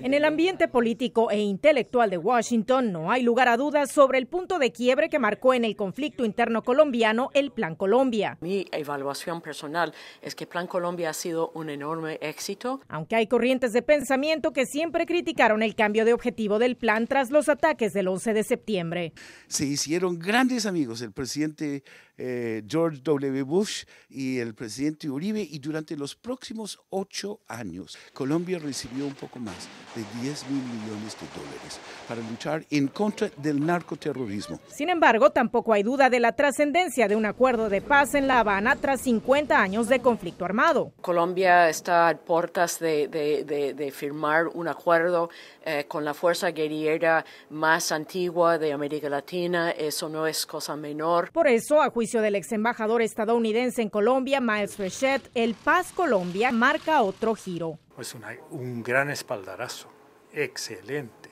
En el ambiente político e intelectual de Washington no hay lugar a dudas sobre el punto de quiebre que marcó en el conflicto interno colombiano el Plan Colombia. Mi evaluación personal es que Plan Colombia ha sido un enorme éxito. Aunque hay corrientes de pensamiento que siempre criticaron el cambio de objetivo del plan tras los ataques del 11 de septiembre. Se hicieron grandes amigos el presidente eh, George W. Bush y el presidente Uribe y durante los próximos ocho años Colombia recibió un poco más de 10 mil millones de dólares para luchar en contra del narcoterrorismo. Sin embargo, tampoco hay duda de la trascendencia de un acuerdo de paz en La Habana tras 50 años de conflicto armado. Colombia está a puertas de, firmar un acuerdo eh, con la fuerza guerrillera más antigua de América Latina. Eso no es cosa menor. Por eso, a juicio del ex embajador estadounidense en Colombia, Miles Rechet, el Paz Colombia marca otro giro. Pues un gran espaldarazo, excelente,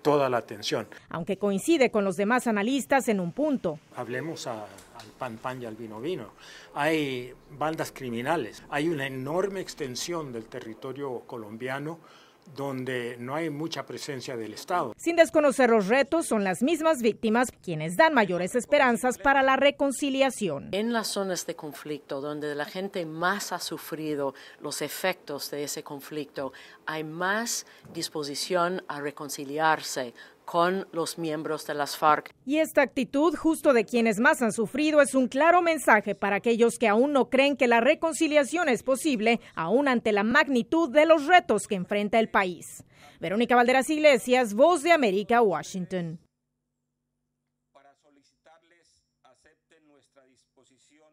toda la atención. Aunque coincide con los demás analistas en un punto. Hablemos al pan pan y al vino vino. Hay bandas criminales, hay una enorme extensión del territorio colombiano donde no hay mucha presencia del Estado. Sin desconocer los retos, son las mismas víctimas quienes dan mayores esperanzas para la reconciliación. En las zonas de conflicto, donde la gente más ha sufrido los efectos de ese conflicto, hay más disposición a reconciliarse, con los miembros de las FARC. Y esta actitud justo de quienes más han sufrido es un claro mensaje para aquellos que aún no creen que la reconciliación es posible, aún ante la magnitud de los retos que enfrenta el país. Verónica Valderas Iglesias, Voz de América, Washington. Para solicitarles acepten nuestra disposición